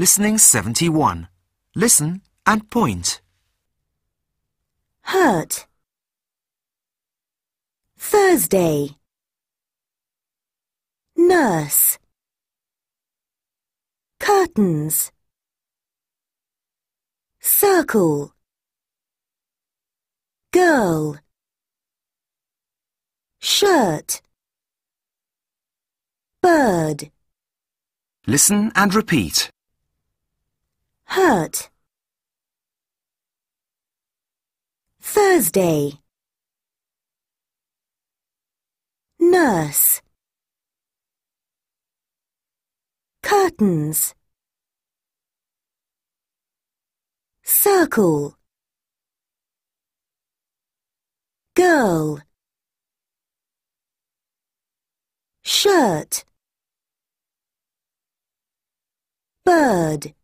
Listening 71. Listen and point. Hurt. Thursday. Nurse. Curtains. Circle. Girl. Shirt. Bird. Listen and repeat hurt Thursday nurse curtains circle girl shirt bird